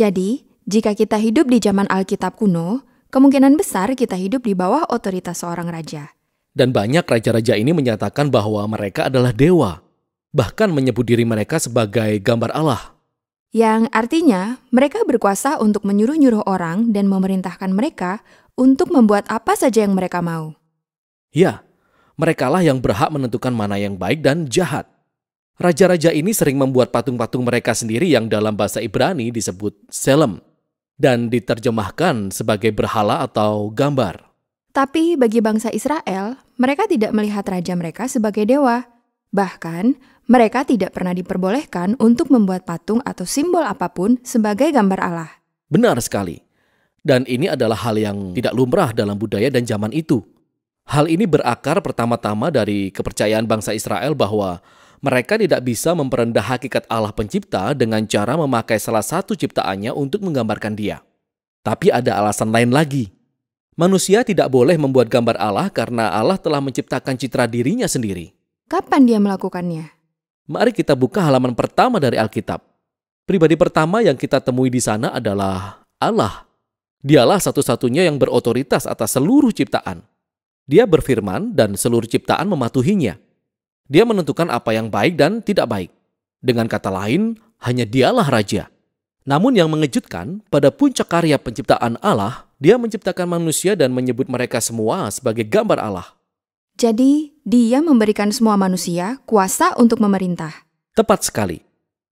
Jadi, jika kita hidup di zaman Alkitab kuno, kemungkinan besar kita hidup di bawah otoritas seorang raja. Dan banyak raja-raja ini menyatakan bahwa mereka adalah dewa, bahkan menyebut diri mereka sebagai gambar Allah. Yang artinya, mereka berkuasa untuk menyuruh-nyuruh orang dan memerintahkan mereka untuk membuat apa saja yang mereka mau. Ya, merekalah yang berhak menentukan mana yang baik dan jahat. Raja-raja ini sering membuat patung-patung mereka sendiri yang dalam bahasa Ibrani disebut Selem dan diterjemahkan sebagai berhala atau gambar. Tapi bagi bangsa Israel, mereka tidak melihat raja mereka sebagai dewa. Bahkan, mereka tidak pernah diperbolehkan untuk membuat patung atau simbol apapun sebagai gambar Allah. Benar sekali. Dan ini adalah hal yang tidak lumrah dalam budaya dan zaman itu. Hal ini berakar pertama-tama dari kepercayaan bangsa Israel bahwa mereka tidak bisa memperendah hakikat Allah pencipta dengan cara memakai salah satu ciptaannya untuk menggambarkan dia. Tapi ada alasan lain lagi. Manusia tidak boleh membuat gambar Allah karena Allah telah menciptakan citra dirinya sendiri. Kapan dia melakukannya? Mari kita buka halaman pertama dari Alkitab. Pribadi pertama yang kita temui di sana adalah Allah. Dialah satu-satunya yang berotoritas atas seluruh ciptaan. Dia berfirman dan seluruh ciptaan mematuhinya. Dia menentukan apa yang baik dan tidak baik. Dengan kata lain, hanya dialah raja. Namun yang mengejutkan, pada puncak karya penciptaan Allah, dia menciptakan manusia dan menyebut mereka semua sebagai gambar Allah. Jadi, dia memberikan semua manusia kuasa untuk memerintah. Tepat sekali.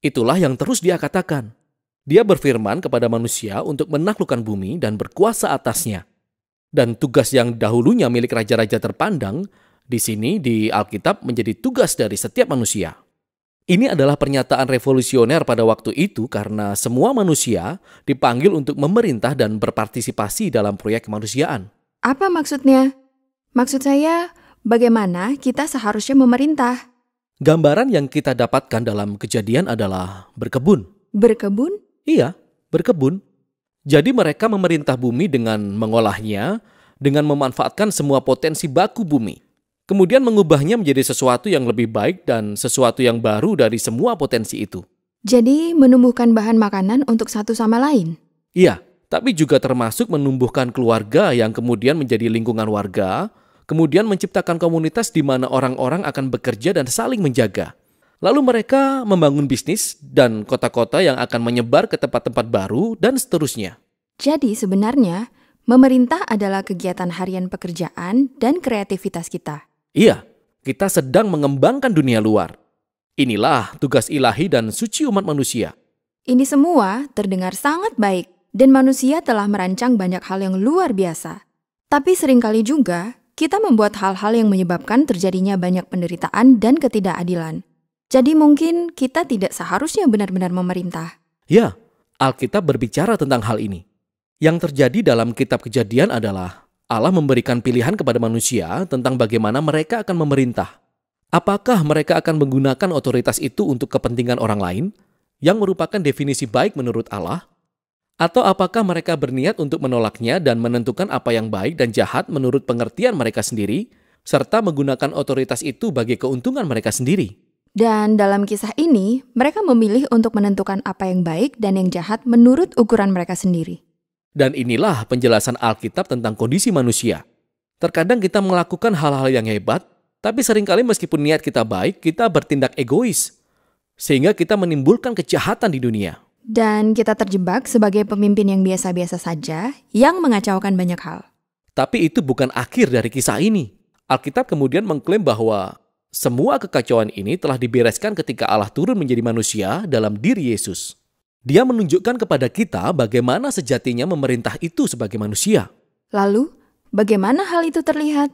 Itulah yang terus dia katakan. Dia berfirman kepada manusia untuk menaklukkan bumi dan berkuasa atasnya. Dan tugas yang dahulunya milik raja-raja terpandang di sini di Alkitab menjadi tugas dari setiap manusia. Ini adalah pernyataan revolusioner pada waktu itu karena semua manusia dipanggil untuk memerintah dan berpartisipasi dalam proyek kemanusiaan. Apa maksudnya? Maksud saya, bagaimana kita seharusnya memerintah? Gambaran yang kita dapatkan dalam kejadian adalah berkebun. Berkebun? Iya, berkebun. Jadi mereka memerintah bumi dengan mengolahnya, dengan memanfaatkan semua potensi baku bumi kemudian mengubahnya menjadi sesuatu yang lebih baik dan sesuatu yang baru dari semua potensi itu. Jadi, menumbuhkan bahan makanan untuk satu sama lain? Iya, tapi juga termasuk menumbuhkan keluarga yang kemudian menjadi lingkungan warga, kemudian menciptakan komunitas di mana orang-orang akan bekerja dan saling menjaga. Lalu mereka membangun bisnis dan kota-kota yang akan menyebar ke tempat-tempat baru dan seterusnya. Jadi sebenarnya, memerintah adalah kegiatan harian pekerjaan dan kreativitas kita. Iya, kita sedang mengembangkan dunia luar. Inilah tugas ilahi dan suci umat manusia. Ini semua terdengar sangat baik, dan manusia telah merancang banyak hal yang luar biasa. Tapi seringkali juga, kita membuat hal-hal yang menyebabkan terjadinya banyak penderitaan dan ketidakadilan. Jadi mungkin kita tidak seharusnya benar-benar memerintah. Ya, Alkitab berbicara tentang hal ini. Yang terjadi dalam kitab kejadian adalah Allah memberikan pilihan kepada manusia tentang bagaimana mereka akan memerintah. Apakah mereka akan menggunakan otoritas itu untuk kepentingan orang lain, yang merupakan definisi baik menurut Allah, atau apakah mereka berniat untuk menolaknya dan menentukan apa yang baik dan jahat menurut pengertian mereka sendiri, serta menggunakan otoritas itu bagi keuntungan mereka sendiri? Dan dalam kisah ini, mereka memilih untuk menentukan apa yang baik dan yang jahat menurut ukuran mereka sendiri. Dan inilah penjelasan Alkitab tentang kondisi manusia. Terkadang kita melakukan hal-hal yang hebat, tapi seringkali meskipun niat kita baik, kita bertindak egois. Sehingga kita menimbulkan kejahatan di dunia. Dan kita terjebak sebagai pemimpin yang biasa-biasa saja, yang mengacaukan banyak hal. Tapi itu bukan akhir dari kisah ini. Alkitab kemudian mengklaim bahwa semua kekacauan ini telah dibereskan ketika Allah turun menjadi manusia dalam diri Yesus. Dia menunjukkan kepada kita bagaimana sejatinya memerintah itu sebagai manusia. Lalu, bagaimana hal itu terlihat?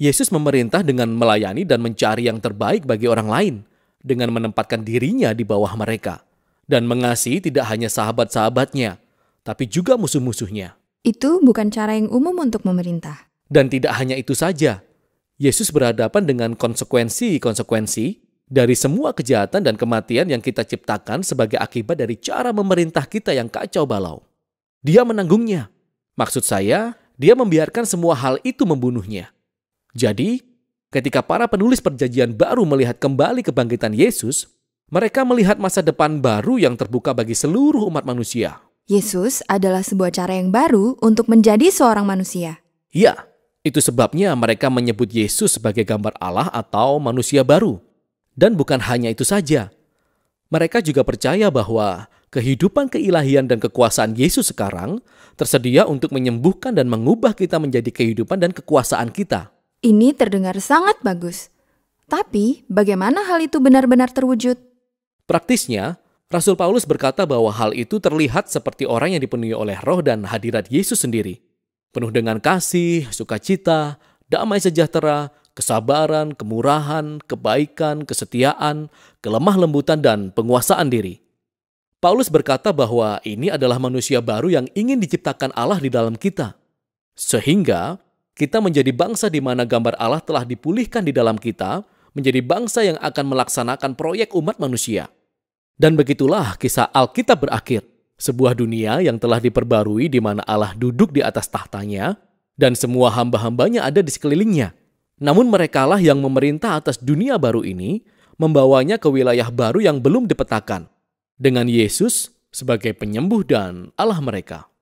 Yesus memerintah dengan melayani dan mencari yang terbaik bagi orang lain, dengan menempatkan dirinya di bawah mereka, dan mengasihi tidak hanya sahabat-sahabatnya, tapi juga musuh-musuhnya. Itu bukan cara yang umum untuk memerintah. Dan tidak hanya itu saja, Yesus berhadapan dengan konsekuensi-konsekuensi dari semua kejahatan dan kematian yang kita ciptakan sebagai akibat dari cara memerintah kita yang kacau balau. Dia menanggungnya. Maksud saya, dia membiarkan semua hal itu membunuhnya. Jadi, ketika para penulis perjanjian baru melihat kembali kebangkitan Yesus, mereka melihat masa depan baru yang terbuka bagi seluruh umat manusia. Yesus adalah sebuah cara yang baru untuk menjadi seorang manusia. Ya, itu sebabnya mereka menyebut Yesus sebagai gambar Allah atau manusia baru. Dan bukan hanya itu saja, mereka juga percaya bahwa kehidupan keilahian dan kekuasaan Yesus sekarang tersedia untuk menyembuhkan dan mengubah kita menjadi kehidupan dan kekuasaan kita. Ini terdengar sangat bagus. Tapi, bagaimana hal itu benar-benar terwujud? Praktisnya, Rasul Paulus berkata bahwa hal itu terlihat seperti orang yang dipenuhi oleh roh dan hadirat Yesus sendiri. Penuh dengan kasih, sukacita, damai sejahtera, kesabaran, kemurahan, kebaikan, kesetiaan, kelemah lembutan, dan penguasaan diri. Paulus berkata bahwa ini adalah manusia baru yang ingin diciptakan Allah di dalam kita, sehingga kita menjadi bangsa di mana gambar Allah telah dipulihkan di dalam kita, menjadi bangsa yang akan melaksanakan proyek umat manusia. Dan begitulah kisah Alkitab berakhir, sebuah dunia yang telah diperbarui di mana Allah duduk di atas tahtanya dan semua hamba-hambanya ada di sekelilingnya. Namun merekalah yang memerintah atas dunia baru ini membawanya ke wilayah baru yang belum dipetakan dengan Yesus sebagai penyembuh dan Allah mereka.